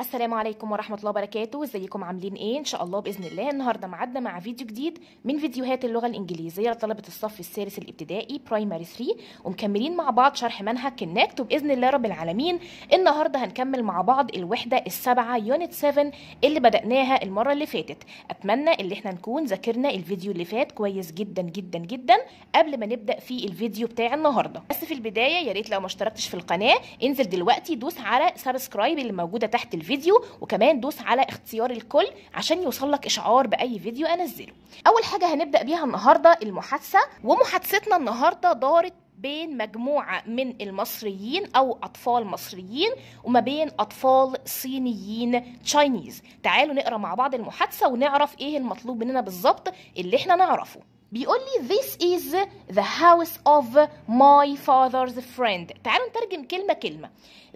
السلام عليكم ورحمة الله وبركاته ازيكم عاملين ايه ان شاء الله بإذن الله النهاردة معدنا مع فيديو جديد من فيديوهات اللغة الإنجليزية لطلبة الصف الثالث الابتدائي برايمري 3 ومكملين مع بعض شرح منهج كنكت وبإذن الله رب العالمين النهاردة هنكمل مع بعض الوحدة السابعة يونت 7 اللي بدأناها المرة اللي فاتت أتمنى اللي احنا نكون ذاكرنا الفيديو اللي فات كويس جدا جدا جدا قبل ما نبدأ في الفيديو بتاع النهاردة بس في البداية يا ريت لو ما اشتركتش في القناة انزل دلوقتي دوس على سبسكرايب اللي موجودة تحت الفيديو الفيديو وكمان دوس على اختيار الكل عشان يوصل لك اشعار باي فيديو انزله اول حاجه هنبدا بيها النهارده المحادثه ومحادثتنا النهارده دارت بين مجموعة من المصريين أو أطفال مصريين وما بين أطفال صينيين تشاينيز تعالوا نقرأ مع بعض المحادثة ونعرف إيه المطلوب مننا بالظبط اللي إحنا نعرفه بيقول لي this is the house of my father's friend تعالوا نترجم كلمة كلمة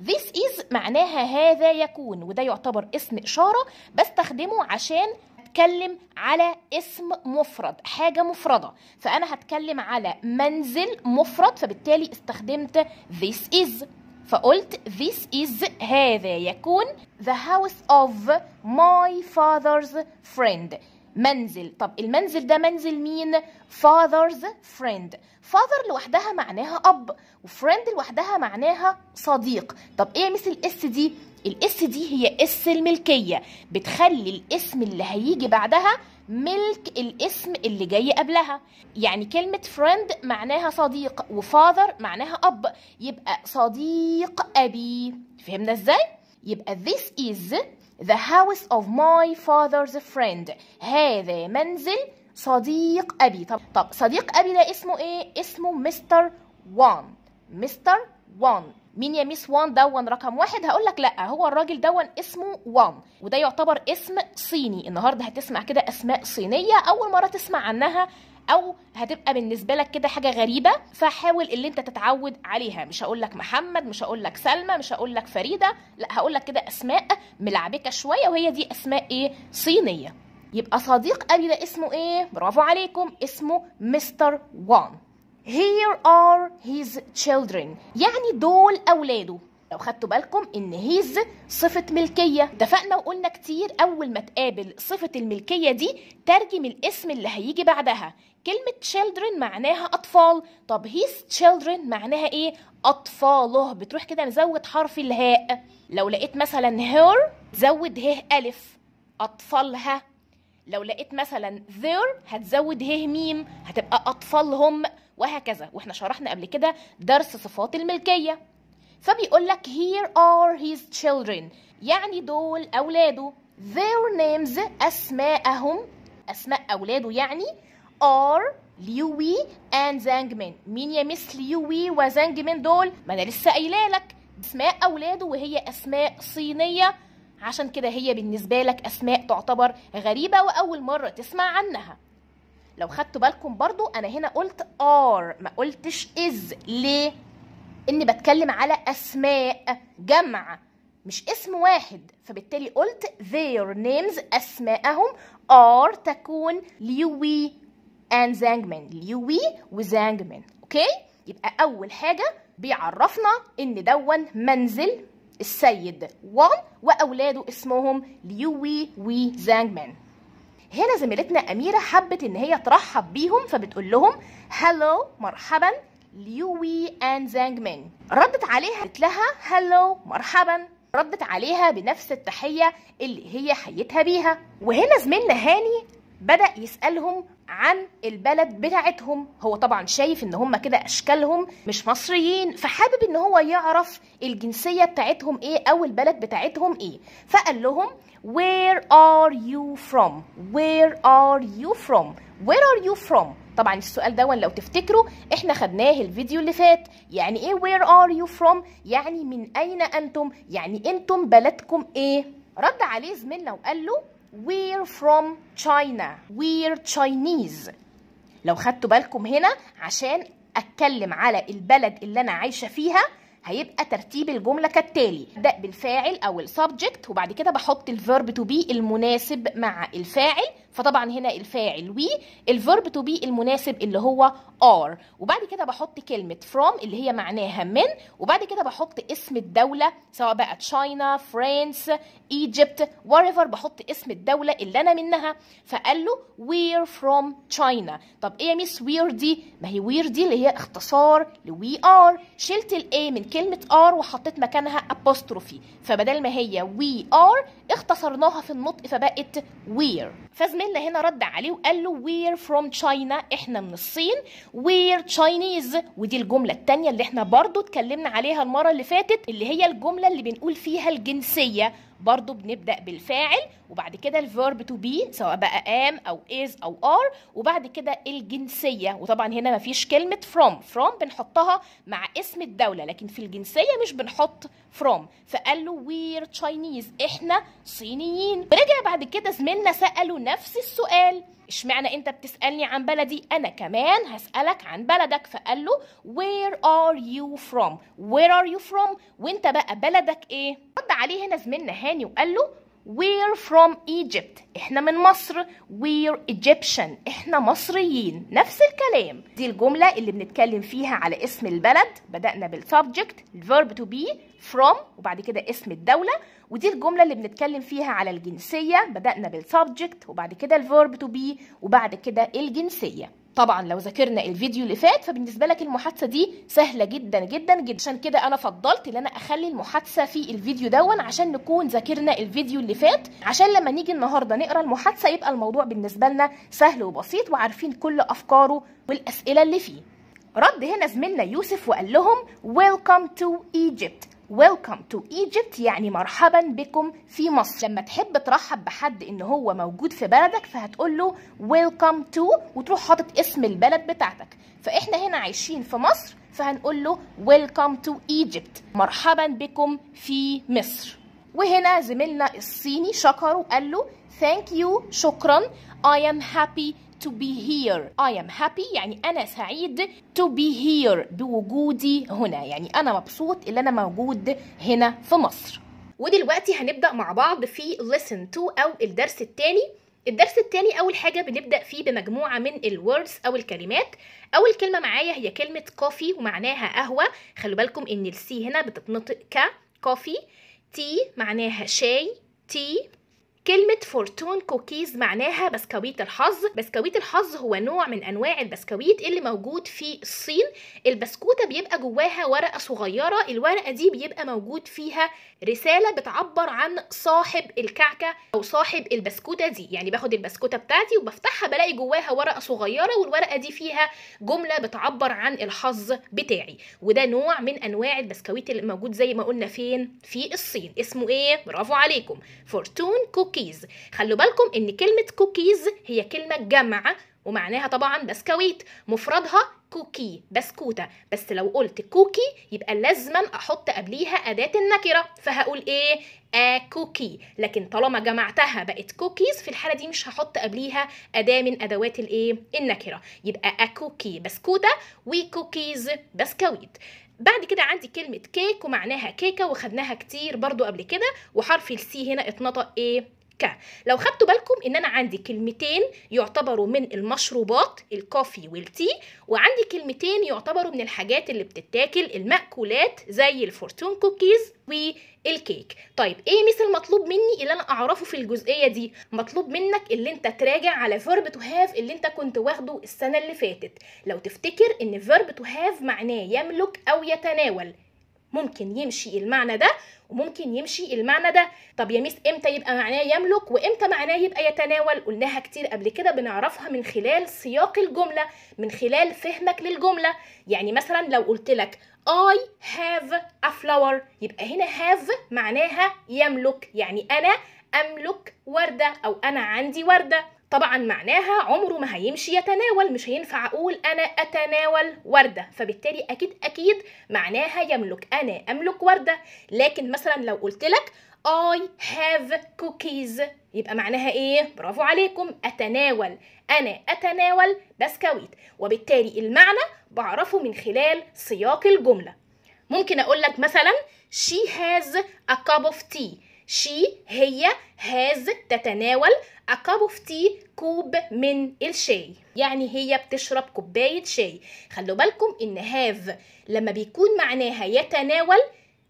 this is معناها هذا يكون وده يعتبر اسم إشارة بستخدمه عشان أتكلم على اسم مفرد حاجة مفردة فأنا هتكلم على منزل مفرد فبالتالي استخدمت this is فقلت this is هذا يكون the house of my father's friend منزل طب المنزل ده منزل مين father's friend father لوحدها معناها اب وفريند لوحدها معناها صديق طب ايه مثل اس دي الاس دي هي اس الملكيه بتخلي الاسم اللي هيجي بعدها ملك الاسم اللي جاي قبلها يعني كلمة فريند معناها صديق وفاذر معناها أب يبقى صديق أبي فهمنا إزاي؟ يبقى this is The house of my father's friend هذا منزل صديق أبي طب, طب صديق أبي ده اسمه إيه؟ اسمه مستر وان مستر وان مين يا ميس وان دون رقم واحد هقول لك لا هو الراجل دون اسمه وان وده يعتبر اسم صيني النهارده هتسمع كده اسماء صينيه اول مره تسمع عنها او هتبقى بالنسبه لك كده حاجه غريبه فحاول اللي انت تتعود عليها مش هقول لك محمد مش هقول لك سلمى مش هقول لك فريده لا هقول لك كده اسماء ملعبكه شويه وهي دي اسماء ايه صينيه يبقى صديق ابي ده اسمه ايه برافو عليكم اسمه مستر وان Here are his children يعني دول أولاده لو خدتوا بالكم ان هيز صفه ملكيه اتفقنا وقلنا كتير اول ما تقابل صفه الملكيه دي ترجم الاسم اللي هيجي بعدها كلمة children معناها أطفال طب هيز children معناها إيه؟ أطفاله بتروح كده نزود حرف الهاء لو لقيت مثلا her زود هه ألف أطفالها لو لقيت مثلا their هتزود هه ميم هتبقى أطفالهم وهكذا واحنا شرحنا قبل كده درس صفات الملكية فبيقول لك here are his children يعني دول أولاده their names أسماءهم أسماء أولاده يعني are ليوي and زانجمان مين يا مس ليوي وزانجمان دول ما أنا لسه قايله لك أسماء أولاده وهي أسماء صينية عشان كده هي بالنسبة لك أسماء تعتبر غريبة وأول مرة تسمع عنها لو خدتوا بالكم برضو أنا هنا قلت are ما قلتش is ليه اني بتكلم على اسماء جمع مش اسم واحد فبالتالي قلت their names اسماءهم are تكون ليوي and زانجمان ليوي وزانجمان اوكي يبقى اول حاجه بيعرفنا ان دون منزل السيد وان واولاده اسمهم ليوي وزانجمان هنا زميلتنا اميره حبت ان هي ترحب بيهم فبتقول لهم هلو مرحبا ليوي آن زانج مين ردت عليها قالت لها هلو مرحبا ردت عليها بنفس التحية اللي هي حيتها بيها وهنا زميلنا هاني بدأ يسألهم عن البلد بتاعتهم هو طبعا شايف ان هم كده اشكالهم مش مصريين فحابب ان هو يعرف الجنسية بتاعتهم ايه او البلد بتاعتهم ايه فقال لهم where are you from where are you from where are you from طبعا السؤال ده لو تفتكروا احنا خدناه الفيديو اللي فات يعني ايه وير ار يو فروم يعني من اين انتم يعني انتم بلدكم ايه رد عليه زميلنا وقال له وير فروم تشاينا وير تشاينيز لو خدتوا بالكم هنا عشان اتكلم على البلد اللي انا عايشه فيها هيبقى ترتيب الجمله كالتالي ابدا بالفاعل او السبجكت وبعد كده بحط الفيرب تو بي المناسب مع الفاعل فطبعا هنا الفاعل وي الفيرب تو بي المناسب اللي هو ار وبعد كده بحط كلمه فروم اللي هي معناها من وبعد كده بحط اسم الدوله سواء بقى تشاينا فرانس ايجيبت وريفر بحط اسم الدوله اللي انا منها فقال له وير فروم تشاينا طب ايه يا ميس وير دي ما هي وير دي اللي هي اختصار لوي ار شلت الاي من كلمه ار وحطيت مكانها ابوستروفي فبدل ما هي وي ار اختصرناها في النطق فبقت وير فازم المنا هنا رد عليه وقال له وير فروم تشاينا احنا من الصين وير تشاينيز ودي الجملة الثانيه اللي احنا برضو اتكلمنا عليها المرة اللي فاتت اللي هي الجملة اللي بنقول فيها الجنسية برضو بنبدا بالفاعل وبعد كده الفيرب تو بي سواء بقى ام او از او ار وبعد كده الجنسيه وطبعا هنا مفيش كلمه فروم فروم بنحطها مع اسم الدوله لكن في الجنسيه مش بنحط فروم فقال له وير تشاينيز احنا صينيين رجع بعد كده زميلنا ساله نفس السؤال اشمعنى انت بتسالني عن بلدي انا كمان هسالك عن بلدك فقال له where are you from where are you from وانت بقى بلدك ايه رد عليه هنا زميلنا هاني وقال له We're from Egypt احنا من مصر We're Egyptian احنا مصريين نفس الكلام دي الجملة اللي بنتكلم فيها على اسم البلد بدأنا بالسبجكت الفيرب to be from وبعد كده اسم الدولة ودي الجملة اللي بنتكلم فيها على الجنسية بدأنا بالسبجكت وبعد كده الفيرب to be وبعد كده الجنسية طبعا لو ذاكرنا الفيديو اللي فات فبالنسبه لك المحادثه دي سهله جدا جدا جدا عشان كده انا فضلت ان انا اخلي المحادثه في الفيديو دون عشان نكون ذاكرنا الفيديو اللي فات عشان لما نيجي النهارده نقرا المحادثه يبقى الموضوع بالنسبه لنا سهل وبسيط وعارفين كل افكاره والاسئله اللي فيه رد هنا زميلنا يوسف وقال لهم ويلكم تو ايجيبت Welcome to Egypt يعني مرحبا بكم في مصر لما تحب ترحب بحد ان هو موجود في بلدك فهتقول له Welcome to وتروح حاطط اسم البلد بتاعتك فاحنا هنا عايشين في مصر فهنقول له Welcome to Egypt مرحبا بكم في مصر وهنا زميلنا الصيني شكره وقال له Thank you شكرا I am happy to be here I am happy يعني أنا سعيد to be here بوجودي هنا يعني أنا مبسوط اللي أنا موجود هنا في مصر ودلوقتي هنبدأ مع بعض في listen to أو الدرس التاني الدرس التاني أول حاجة بنبدأ فيه بمجموعة من الوردز أو الكلمات أول كلمة معايا هي كلمة كوفي ومعناها قهوة خلوا بالكم إن السي هنا بتتنطق ك كوفي تي معناها شاي تي كلمة فورتون كوكيز معناها بسكويت الحظ بسكويت الحظ هو نوع من أنواع البسكويت اللي موجود في الصين البسكوتة بيبقى جواها ورقة صغيرة الورقة دي بيبقى موجود فيها رسالة بتعبر عن صاحب الكعكة أو صاحب البسكوتة دي يعني باخد البسكوتة بتاعتي وبفتحها بلاقي جواها ورقة صغيرة والورقة دي فيها جملة بتعبر عن الحظ بتاعي وده نوع من أنواع البسكويت اللي موجود زي ما قلنا فين في الصين اسمه إيه برافو عليكم فورتون كوكيز كوكيز خلوا بالكم ان كلمه كوكيز هي كلمه جمع ومعناها طبعا بسكويت مفردها كوكي بسكوتة بس لو قلت كوكي يبقى لازما احط قبليها اداة النكرة فهقول ايه آه كوكي لكن طالما جمعتها بقت كوكيز في الحالة دي مش هحط قبليها أداة من أدوات الايه النكرة يبقى أكوكي آه، بسكوتة وكوكيز بسكويت بعد كده عندي كلمة كيك ومعناها كيكة وخدناها كتير برضو قبل كده وحرف السي هنا اتنطق ايه ك لو خدتوا بالكم ان انا عندي كلمتين يعتبروا من المشروبات الكوفي والتي وعندي كلمتين يعتبروا من الحاجات اللي بتتاكل المأكولات زي الفورتون كوكيز والكيك طيب ايه مثل مطلوب مني اللي انا اعرفه في الجزئيه دي مطلوب منك اللي انت تراجع على فيرب تو هاف اللي انت كنت واخده السنه اللي فاتت لو تفتكر ان فيرب تو هاف معناه يملك او يتناول ممكن يمشي المعنى ده وممكن يمشي المعنى ده طب ميس امتى يبقى معناه يملك وامتى معناه يبقى يتناول قلناها كتير قبل كده بنعرفها من خلال سياق الجملة من خلال فهمك للجملة يعني مثلا لو قلت لك I have a flower يبقى هنا have معناها يملك يعني أنا أملك وردة أو أنا عندي وردة طبعا معناها عمره ما هيمشي يتناول مش هينفع اقول انا اتناول ورده فبالتالي اكيد اكيد معناها يملك انا املك ورده لكن مثلا لو قلت لك I have cookies يبقى معناها ايه برافو عليكم اتناول انا اتناول بسكويت وبالتالي المعنى بعرفه من خلال سياق الجمله ممكن اقول لك مثلا she has a cup of tea she هي هاز تتناول a cup of tea كوب من الشاي يعني هي بتشرب كوباية شاي خلوا بالكم إن have لما بيكون معناها يتناول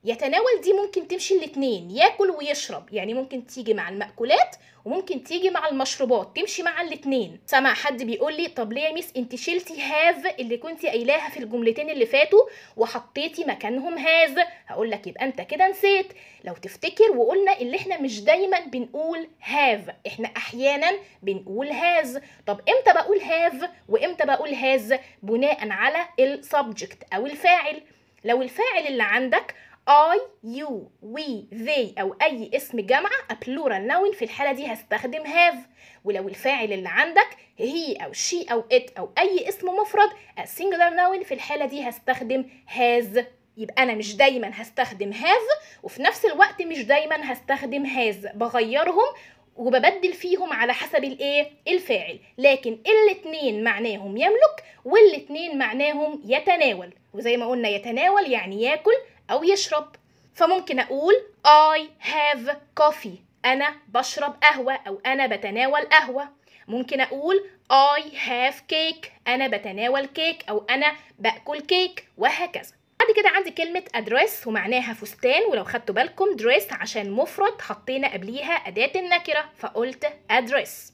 يتناول دي ممكن تمشي الاتنين ياكل ويشرب يعني ممكن تيجي مع المأكولات وممكن تيجي مع المشروبات تمشي مع الاتنين سمع حد بيقول لي طب ليه يا ميس انت شلتي هاف اللي كنت قايلاها في الجملتين اللي فاتوا وحطيتي مكانهم هاز هقول لك يبقى انت كده نسيت لو تفتكر وقلنا اللي احنا مش دايما بنقول هاف احنا احيانا بنقول هاز طب امتى بقول هاف وامتى بقول هاز بناء على السبجكت او الفاعل لو الفاعل اللي عندك I, you, we, they أو أي اسم جامعة a plural noun في الحالة دي هستخدم have ولو الفاعل اللي عندك هي أو she أو it أو أي اسم مفرد a singular noun في الحالة دي هستخدم has يبقى أنا مش دايما هستخدم have وفي نفس الوقت مش دايما هستخدم has بغيرهم وببدل فيهم على حسب الايه الفاعل لكن الاتنين معناهم يملك والاتنين معناهم يتناول وزي ما قلنا يتناول يعني ياكل أو يشرب فممكن أقول I have coffee أنا بشرب قهوة أو أنا بتناول قهوة ممكن أقول I have cake أنا بتناول كيك أو أنا بأكل كيك وهكذا بعد كده عندي كلمة address ومعناها فستان ولو خدتوا بالكم dress عشان مفرد حطينا قبليها أداة النكرة فقلت address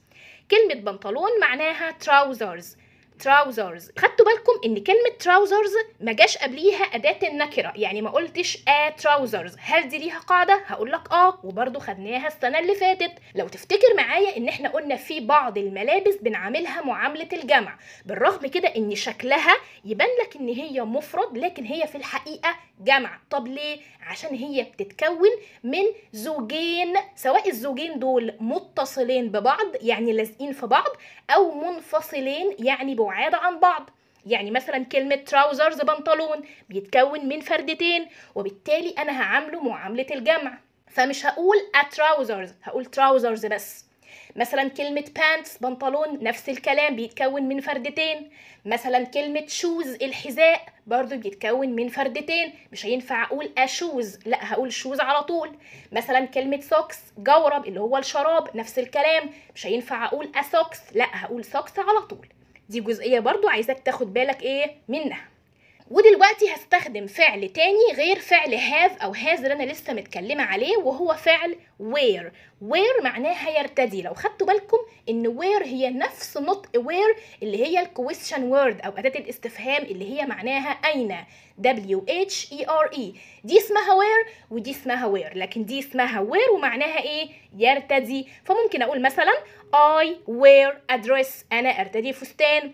كلمة بنطلون معناها trousers تراوزرز خدتوا بالكم ان كلمه تراوزرز ما جاش قبليها اداه النكره يعني ما قلتش اه تراوزرز هل دي ليها قاعده هقول لك اه وبرده خدناها السنه اللي فاتت لو تفتكر معايا ان احنا قلنا في بعض الملابس بنعاملها معامله الجمع بالرغم كده ان شكلها يبان لك ان هي مفرد لكن هي في الحقيقه جمع طب ليه عشان هي بتتكون من زوجين سواء الزوجين دول متصلين ببعض يعني لازقين في بعض او منفصلين يعني بوع بعاد عن بعض يعني مثلا كلمة تراوزرز بنطلون بيتكون من فردتين وبالتالي أنا هعامله معاملة الجمع فمش هقول أتراوزرز هقول تراوزرز بس مثلا كلمة بانتس بنطلون نفس الكلام بيتكون من فردتين مثلا كلمة شوز الحذاء برضو بيتكون من فردتين مش هينفع أقول أشوز لا هقول شوز على طول مثلا كلمة سوكس جورب اللي هو الشراب نفس الكلام مش هينفع أقول أسوكس لا هقول سوكس على طول دي جزئيه برضو عايزاك تاخد بالك ايه منها ودلوقتي هستخدم فعل تاني غير فعل هاف او هاز اللي انا لسه متكلمه عليه وهو فعل وير وير معناها يرتدي لو خدتوا بالكم ان وير هي نفس نطق وير اللي هي question وورد او اداه الاستفهام اللي هي معناها اين دبليو اتش اي ار اي دي اسمها وير ودي اسمها وير لكن دي اسمها وير ومعناها ايه يرتدي فممكن اقول مثلا I wear a dress انا ارتدي فستان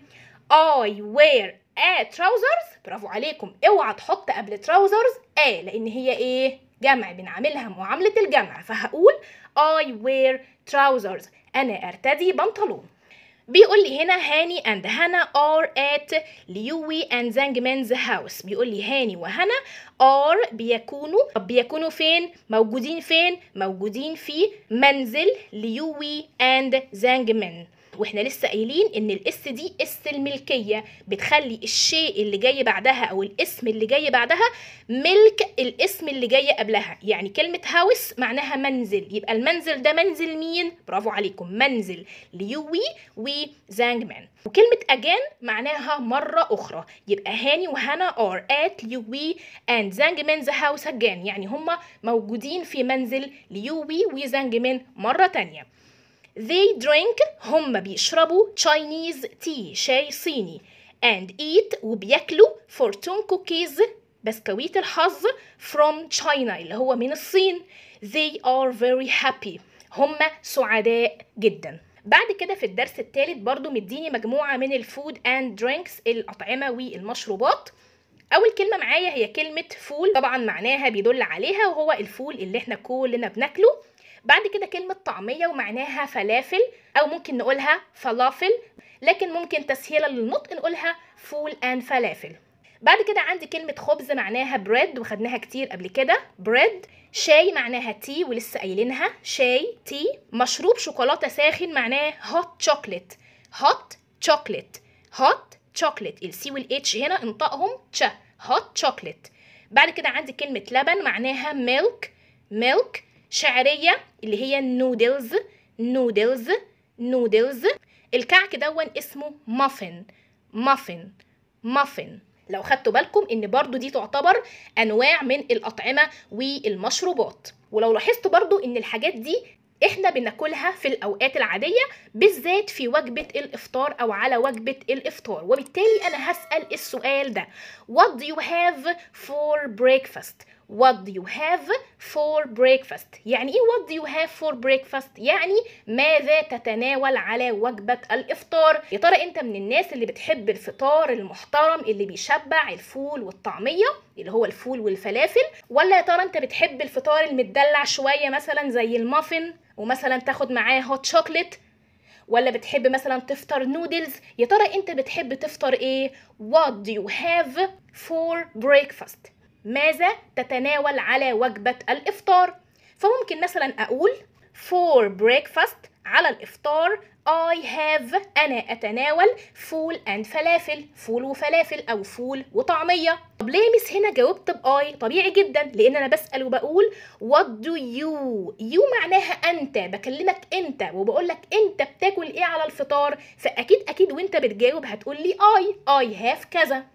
I wear ا تراوزرز برافو عليكم اوعى تحط قبل تراوزرز ا لان هي ايه جمع بنعملها معامله الجمع فهقول I wear trousers انا ارتدي بنطلون بيقول لي هنا هاني اند هنا ار ات ليوي اند مانز هاوس بيقول لي هاني وهنا ار بيكونوا طب بيكونوا فين موجودين فين موجودين في منزل ليوي اند مانز واحنا لسه قايلين ان الاس دي اس الملكيه بتخلي الشيء اللي جاي بعدها او الاسم اللي جاي بعدها ملك الاسم اللي جاي قبلها يعني كلمه هاوس معناها منزل يبقى المنزل ده منزل مين برافو عليكم منزل ليوي وزانج مان وكلمه اجان معناها مره اخرى يبقى هاني وهانا ار ات ليوي اند زانج مان ذا هاوس اجان يعني هما موجودين في منزل ليوي وزانج مان مره تانية They drink هم بيشربوا Chinese tea شاي صيني and eat وبياكلوا fortune cookies بسكويت الحظ from China اللي هو من الصين they are very happy هم سعداء جدا بعد كده في الدرس الثالث برضو مديني مجموعة من الفود اند درينكس الأطعمة والمشروبات أول كلمة معايا هي كلمة فول طبعا معناها بيدل عليها وهو الفول اللي احنا كلنا بناكله بعد كده كلمة طعمية ومعناها فلافل أو ممكن نقولها فلافل لكن ممكن تسهيلا للنطق نقولها فول أند فلافل بعد كده عندي كلمة خبز معناها بريد وخدناها كتير قبل كده بريد شاي معناها تي ولسه قايلينها شاي تي مشروب شوكولاتة ساخن معناه هوت شوكليت هوت شوكليت هوت شوكليت السي والاتش هنا انطقهم تش هوت شوكليت بعد كده عندي كلمة لبن معناها ميلك ميلك شعريه اللي هي النودلز نودلز نودلز الكعك دون اسمه مافن مافن مافن لو خدتوا بالكم ان برضو دي تعتبر انواع من الاطعمه والمشروبات ولو لاحظتوا برضو ان الحاجات دي احنا بناكلها في الاوقات العاديه بالذات في وجبه الافطار او على وجبه الافطار وبالتالي انا هسال السؤال ده what do you have for breakfast what do you have for breakfast يعني ايه what do you have for breakfast يعني ماذا تتناول على وجبة الافطار يا ترى انت من الناس اللي بتحب الفطار المحترم اللي بيشبع الفول والطعمية اللي هو الفول والفلافل ولا يا ترى انت بتحب الفطار المدلع شوية مثلا زي المافن ومثلا تاخد معاه هوت شوكليت ولا بتحب مثلا تفطر نودلز يا ترى انت بتحب تفطر ايه what do you have for breakfast ماذا تتناول على وجبة الإفطار فممكن مثلا أقول for breakfast على الإفطار I have أنا أتناول فول and فلافل فول وفلافل أو فول وطعمية طب ليه مس هنا جاوبت بآي طبيعي جدا لأن أنا بسأل وبقول what do you you معناها أنت بكلمك أنت وبقول لك أنت بتاكل إيه على الفطار فأكيد أكيد وأنت بتجاوب هتقول لي I I have كذا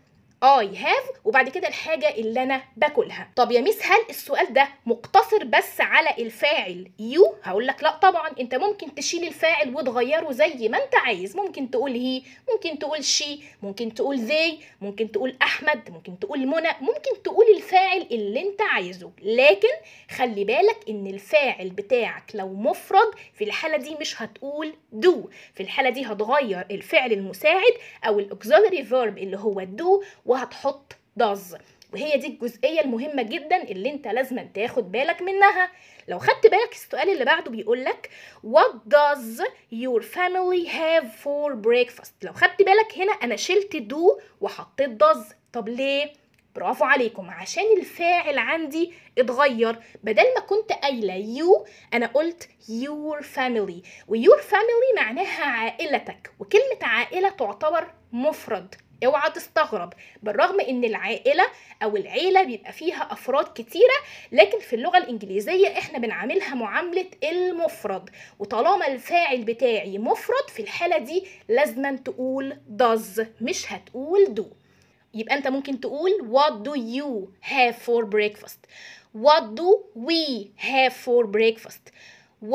اي هاف وبعد كده الحاجه اللي انا باكلها طب يا ميس هل السؤال ده مقتصر بس على الفاعل يو هقول لك لا طبعا انت ممكن تشيل الفاعل وتغيره زي ما انت عايز ممكن تقول هي ممكن تقول شي ممكن تقول ذي ممكن تقول احمد ممكن تقول منى ممكن تقول الفاعل اللي انت عايزه لكن خلي بالك ان الفاعل بتاعك لو مفرد في الحاله دي مش هتقول دو في الحاله دي هتغير الفعل المساعد او الاوكسيلري فيرب اللي هو دو وهتحط ضز وهي دي الجزئية المهمة جدا اللي انت لازم تاخد بالك منها لو خدت بالك السؤال اللي بعده بيقولك what does your family have for breakfast لو خدت بالك هنا انا شلت do وحطيت does طب ليه برافو عليكم عشان الفاعل عندي اتغير بدل ما كنت قايله يو انا قلت يور فاميلي ويور فاميلي معناها عائلتك وكلمه عائله تعتبر مفرد اوعى تستغرب بالرغم ان العائله او العيله بيبقى فيها افراد كتيره لكن في اللغه الانجليزيه احنا بنعاملها معامله المفرد وطالما الفاعل بتاعي مفرد في الحاله دي لازما تقول does مش هتقول do يبقى انت ممكن تقول what do you have for breakfast what do we have for breakfast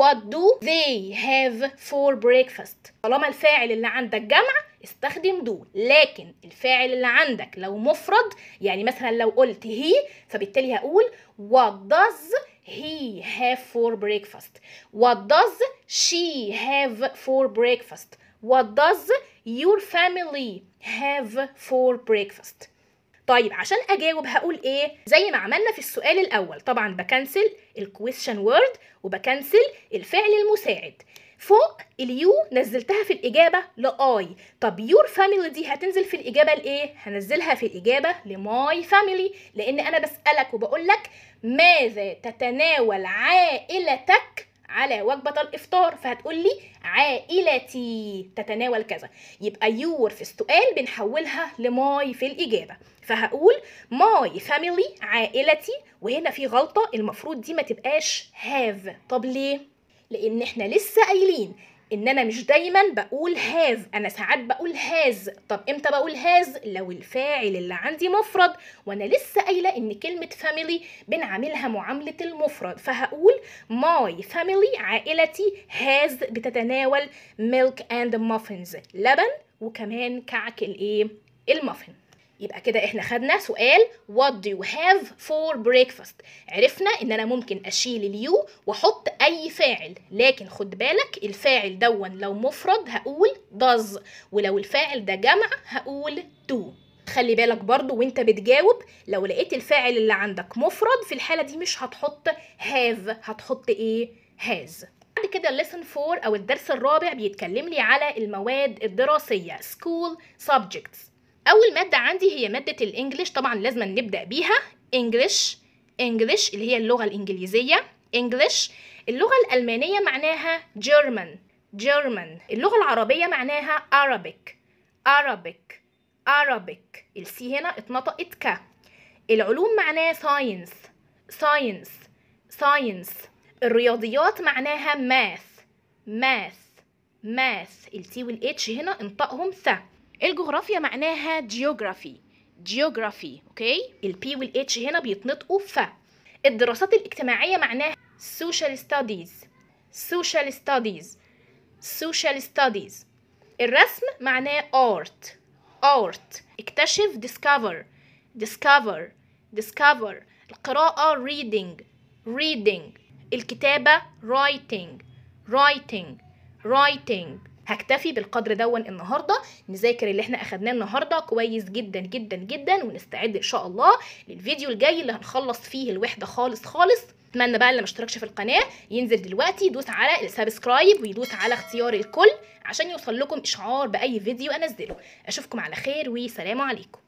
what do they have for breakfast طالما الفاعل اللي عندك جمع استخدم دو لكن الفاعل اللي عندك لو مفرد يعني مثلا لو قلت هي فبالتالي هقول what does he have for breakfast what does she have for breakfast what does your family have for breakfast طيب عشان اجاوب هقول ايه زي ما عملنا في السؤال الاول طبعا بكنسل الكويشن وورد وبكنسل الفعل المساعد فوق اليو نزلتها في الإجابة لآي طب يور فاميلي دي هتنزل في الإجابة لإيه؟ هنزلها في الإجابة لماي فاميلي لأن أنا بسألك وبقول لك ماذا تتناول عائلتك على وجبة الإفطار فهتقول لي عائلتي تتناول كذا يبقى يور في السؤال بنحولها لماي في الإجابة فهقول ماي فاميلي عائلتي وهنا في غلطة المفروض دي ما تبقاش هاف طب ليه؟ لان احنا لسه قايلين ان انا مش دايما بقول هاز انا ساعات بقول هاز طب امتى بقول هاز لو الفاعل اللي عندي مفرد وانا لسه قايله ان كلمه فاميلي بنعاملها معامله المفرد فهقول ماي فاميلي عائلتي هاز بتتناول ميلك اند مافنز لبن وكمان كعك الايه المافن يبقى كده احنا خدنا سؤال what do you have for breakfast عرفنا ان انا ممكن اشيل اليو واحط اي فاعل لكن خد بالك الفاعل دون لو مفرد هقول does ولو الفاعل ده جمع هقول do خلي بالك برضو وانت بتجاوب لو لقيت الفاعل اللي عندك مفرد في الحالة دي مش هتحط have هتحط ايه has بعد كده lesson 4 او الدرس الرابع بيتكلم لي على المواد الدراسية school subjects اول ماده عندي هي ماده الانجليش طبعا لازم نبدا بيها انجليش انجليش اللي هي اللغه الانجليزيه انجليش اللغه الالمانيه معناها جيرمان جيرمان اللغه العربيه معناها arabic arabic arabic السي هنا اتنطقت ك العلوم معناها ساينس ساينس ساينس الرياضيات معناها ماث ماث ماث التي والاتش هنا انطقهم ث الجغرافيا معناها جيوغرافي جيوغرافي اوكي البي والاتش هنا بيتنطقوا ف الدراسات الاجتماعيه معناها social studies social studies social studies الرسم معناه art art اكتشف discover discover discover القراءة reading reading الكتابة writing writing writing هكتفي بالقدر دون النهارده نذاكر اللي احنا اخدناه النهارده كويس جدا جدا جدا ونستعد ان شاء الله للفيديو الجاي اللي هنخلص فيه الوحده خالص خالص اتمنى بقى اللي ما اشتركش في القناه ينزل دلوقتي يدوس على السبسكرايب ويدوس على اختيار الكل عشان يوصل لكم اشعار باي فيديو انزله اشوفكم على خير وسلام عليكم